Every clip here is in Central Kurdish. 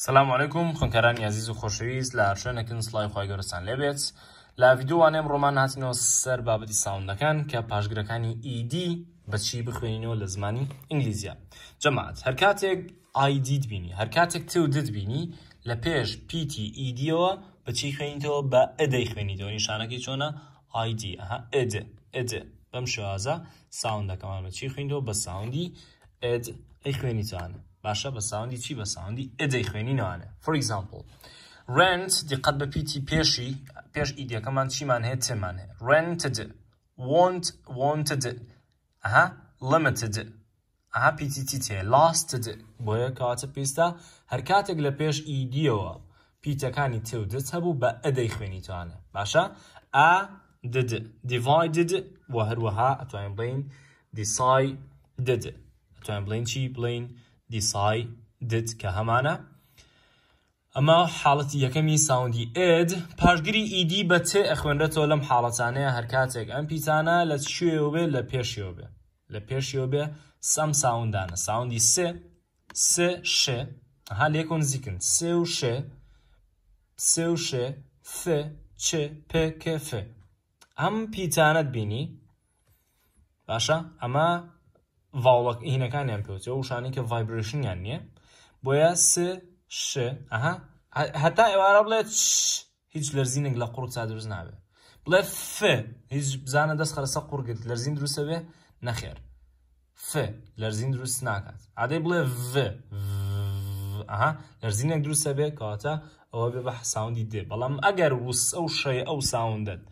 سلام عیکم خونکارانی عزیز و خۆشەویست لە هەرشوێنەکن سڵی خی گەۆرسان لێبێت لا ڤیددیوانێم ڕۆمان هاتنەوە سەر بابەتی ساوندەکان کە پاشگرەکانی ئیدی e بەچی بخوێنینەوە لە زمانی ئینگلیزیە جەمات هەر کاتێک ئایدید بینی هەر کاتێک تودت بینی لە پێش پیتی e ئیدیەوە بەچی خوێنیتەوە بە ئەدەی e خوێنیتەوە نیشانەکەی چۆنە آیدی ئەها ئەد ئەد بەم شوازە ساوندەکەمان بەچی خوێنەوە بە ساوندی ئەد ئەی خوێنیتوانە باشه بساوندی ساوندی چی بساوندی ساوندی ئەدەی خوێنینەوانە for example rent دقت بە پیتی پێشی پێش من چی هەیە تێمان منه rented want wanted ئەها limited ئەها پیتی تێ lasted بۆیە کەواتە پێستا هەر کاتێک لە پێش ئیدیەوە کنی تێودت هەبوو بە ئەدەی خوێنیتوانە باشە ئا دد divided و هر هەروەها ئەتوانین بلین دیسای دد ئەتوان بلین چی بلین؟ دیسای دت کە هەمانە ئەمە حاڵەتی یەکەمی ساوندی ئێد پاشگیری ئیدی بە تێ ئەخوێنرێتەوە لەم حاڵەتانەیە هەر کاتێک ئەم پیتانە لە شوێوە بێ لە پێشیەوە بێ لە پێشیەوە بێ سەم ساوندانە ساوندی سێ سێ شێ ها لێکۆن زیکن سێ و شێ سێ و شێ ف چ پکف ئەم پیتانەت بینی باشە ئەمە ڤاوڵک هینەکانیان پێوتێ و شانی کە ڤایبرشنیان نییە بۆیە س ش ئەها هەتا ئێوارە بڵێت هیچ لەرزینێک لە قوڕ چا دروست نابێت بڵێ ف هیچ بزانە دەست خەرسە قوڕگرت لەرزین دروستە بێ نەخێر ف لەرزین دروست ناکات عادەی بڵێ V ئەها لەرزینێک دروستە بێ کاتە ئەوە بێ بە حساوندی دێ بەڵام ئەگەر وس ئەو شەی ئەو ساوندت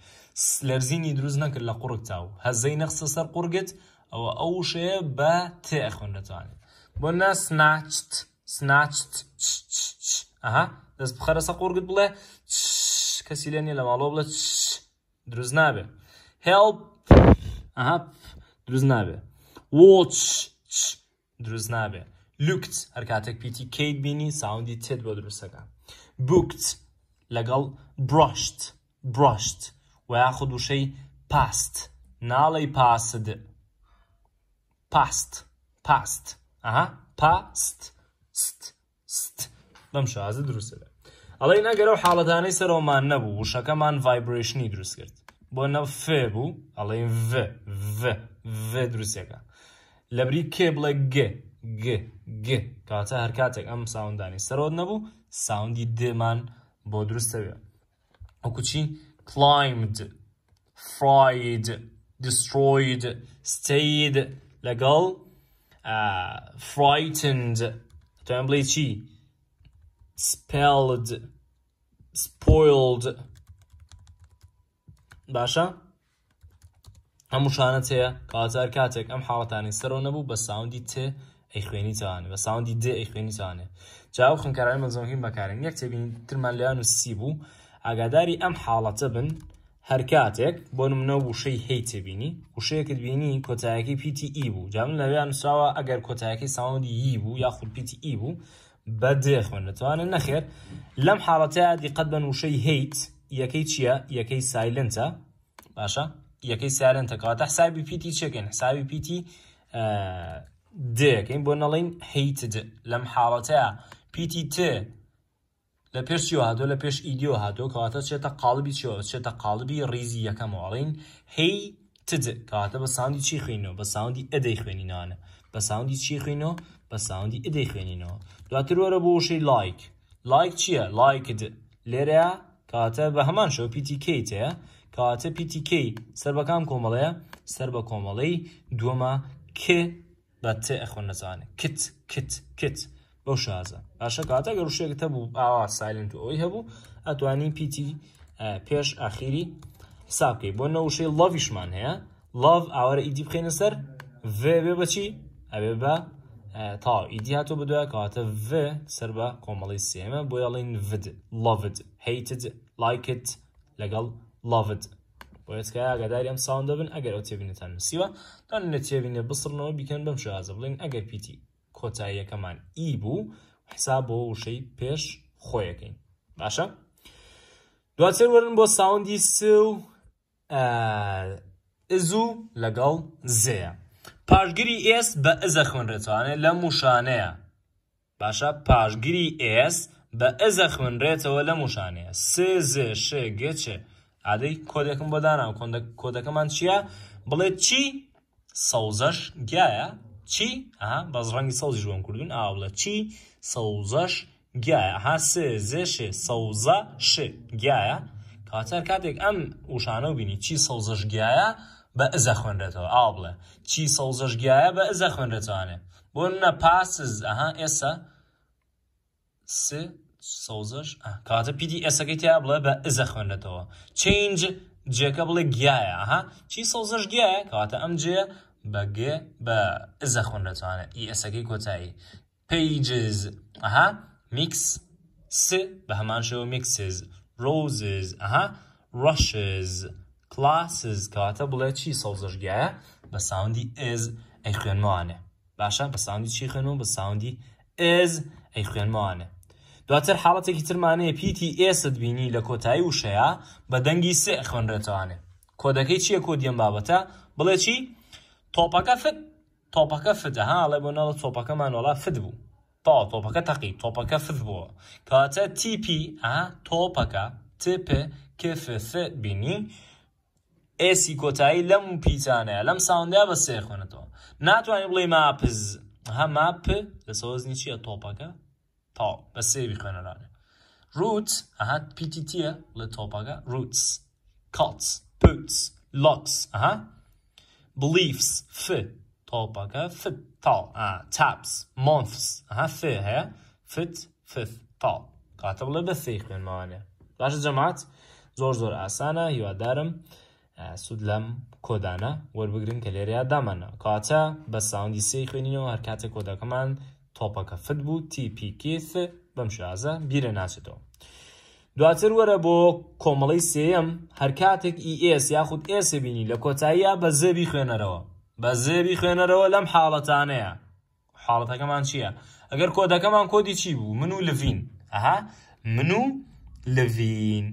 لەرزینی دروست نەکرد لە قوڕک چاو هەزەی نەخسە سەر قوڕگت ئەوە ئەو شەیە بە تێ خوۆن دەتوانێت بۆ نە سناچت سناچت ئەها دەست بخەرەسە قورگت بڵێ کەسی لێنی لە ماڵۆ بڵێ دروست نابێ هێڵپ ئەها دروست نابێ وچ دروست نابێ لوکت هەر کاتێک پیتی کیت بینی ساوندی تێت بۆ دروستەکە بوکت لەگەڵ برشت برشت و یاخود وشەی پاست ناڵی پاسد past past aha past st st بەم شازە دروستە ئەڵی نەگەرە و حاڵەتانەی سەرۆمان نەبوو وشەکەمان ڤایبرشنی دروست کرد بۆ نە فێ بوو ئەڵێن V دروستەکە لە بری کێ بڵێ گ گ گ کاتە هەر کاتێک ئەم ساوندانی سەرۆت نەبوو ساوندی دمان بۆ دروستەوێ ئەوکوچی climbed fried destroyed stayed لەگەڵ فرایتند توان بڵێ چی سپلد سپۆیلد باشە هەموو شانەت هەیە کاتار کاتێک ئەم حاڵەتانی سەرەوە نەبوو بە ساوندی ت ئەی خوێنیتوانێت بە ساوندی د ئەی خوێنیتوانێت جااو خنکارانی مەزۆهیم بەکارن یەک تێبین ترمان لیان و سی بوو ئاگاداری ئەم حاڵەتە بن هەر کاتێک بۆ نمنە وشەی هەیچێ بینی وشەیەکت بینی کۆتایەکی پیتی ئی بوو جام لەویان ساوە ئەگەر کۆتایەکی ساوەندی یی بوو یا خود پیتی ئی بوو بە دێخۆن نتوانە نەخێر لەم حاڵەتەیە دیقەت بە نووشەی هەیت یەکەی چییە یەکەی سایلنتە باشە یەکەی سارنتە کاتە حسابی پیتی چێکن حسابی پیتی دەکەین بۆ نەڵین هەیت لەم حاڵەتەیە پیتی ت لە پێش چی هاتۆ لە پێش ئیدیۆ هاتۆ کەواتە چێتە قالبی چۆ چێتە قالبی ریزی یەکەم ئاڵین هەی تد کەواتە بە ساوندی چی خوێنەوە بە ساوندی ئەدەی خوێنینانە بە ساوندی چی خوێنەوە بە ساوندی ئەدەی خوێنینەوە دواتر وەرە بۆ شەی لایک لایک چییە لایکد لێرەیە کاتە بە هەمان شەو پیتیکیتەیە کاتە پیتیکی سەر بەکان کۆمەڵەیە سەر بە کۆمەڵەی دووەمە ک بە ت ئەخۆ نەزانێت کت کت کت. بەو شازە پاشە کاتە گە ڕوشێکت هەبوو ئاوا سایلنت ئەوی هەبوو ئەتوانی پیتی پێش ئاخیری حسابکەی بۆ نەوشەی لەڤیشمان هەیە لاڤ ئاوارە ئیدی بخێنە سەر بێ بچی ئەبێ بە تا ئیدی هاتۆ بدوە کاتە V سەر بە کۆمەڵی سێمە بۆ یاڵین ود لڤد هیتد لایکت لەگەڵ لڤد بۆ ێسکە ئاگاداری ئەم ساوند دەبن ئەگەر ئەو تێبینێتان نووسیوە تا نەتێبینێ بسڕنەوە بیکەن بەم شازە بڵین ئەگەر پیتی کۆتاییەکەمان ئی بوو حساب بۆ وشەی پێش خۆیەکەین باشە دواتر وەرن بۆ ساوندی س و ئزوو لەگەڵ زەیە پاشگیری ئێس بە ئەزە خوێنرێتوانێت لە موشانەیە باشە پاشگیری ئێس بە ئەزە خوێنرێتەوە لە موشانەیە سێ زێ شێ گەچێ عادەی کۆدێکم بەدانە کۆدەکەمان چییە بڵێت چی سەوزەش گایە چی بەز ڕەنگی سەوزی ژوان کوردن ئاوڵە چی سەوزەش گایە ها سێ زێشێ سەوزە ش گایە کاتەر کاتێک ئەم وشانە بینی چی سەوزەش گایە بە ئەزە خوێنرێتەوە ئاو بڵێ چی سەوزەش گایە بە ئەزە خوێنرێتوانێ بۆ نە پاسز ئەها ئێستا سێ سەوزەش کاتە پیدی ئێسەکەی تیا بڵێ بە ئەزە خوێنرێتەوە چینج جێکە بڵێ گایە ئەها چی سەوزەش گایە کاتە ئەم جێ بە گێ بە ئزە خوۆن دەتوانێت ئی ئەسەکەی کۆتایی پیجز ئەها میکس س بە هەمان شەوە میکسز ڕۆزز ئەها ڕشز کلاسز کەواتە بڵێ چی سەوزشگایە بە ساوندی ئز ئەی خوێنمەوانێ باشە بە ساوندی چی خوێن و بە ساوندی ئز ئەی خوێنمەوانێ دواتر حاڵەتێکی ترمانەیە پیتی ئێست بینی لە کۆتایی و شەیە بە دەنگی سێ خوێنرێتوانێ کۆدەکەی چییە کۆدیەم بابەتە بڵێ چی تۆپەکە فد، تۆپەکە فد، ها من بۆ فد بو با فت تقی پا فد بو تۆپەکە تی پی ها تیپی تی پی که کفف بینی کتایی لم پیتانه، لم لەم ساوندیا تو نه نه این بڵێ ماپز ها پ لە سۆزنی چییە تۆپەکە تا سی سێوی خوێنەرانێ روت پی تی تیه تۆپەکە روتس کاتس پوتس لکس آها beliefs في طوبقة ف الطاء آه. تابس months ها ف ها فت فث طاء قاتب له بثيخ من معنى باش جماعات زور زور آسانه يوادارم سود لەم کۆدانە وەربگرن کە لێریا دامانە کاتە بە ساوندی سی خوێنینەوە هەر کاتێک کۆدەکەمان تۆپەکە فت بوو تیPKث بەم شازە بیرە ناچێتەوە. دواتر وەرە بۆ کۆمەڵی سم هەر کاتێک ئیS e یاخود ئێسە e بینی لە کۆتاییە بە زێبی خوێنەرەوە بە زێبی خوێنەرەوە لەم حاڵەتانەیە حاڵەتەکەمان چییە؟ ئەگەر کۆدەکەمان کۆدی چی بوو من و لڤین ئەها من و لڤین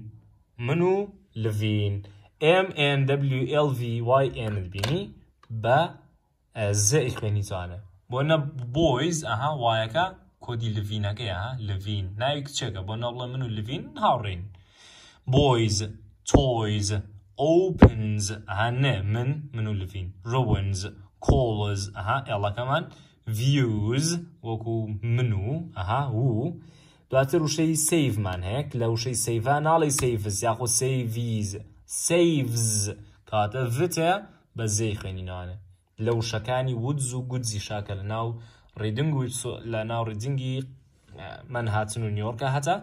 من و لڤین MNWLVYN بینی بە زە ئیخێنیتوانە بۆ نە بۆیز ئەها وایەکە کۆدی لڤینەکەیە لڤین ناوی کچێکە بۆ نەڵە من و لڤین هاوڕین بۆیز تۆیز ئۆپنز هەنێ من من و لڤین ڕونز کۆڵز ئەها ئێڵەکەمان ڤیوز وەکو من و ئەها و دواتر وشەی سیفمان هەیەک لە وشەی سیڤە ناڵی سیفز یاخۆ سیڤیز سیڤز کاتە ڤتە بە زەی خوێنینانە لە وشەکانی ودز و گودزی شاکە لە ناو ڕیدنگ و لە ناو ڕیدنگی من هاتن و نیۆرکە هەتا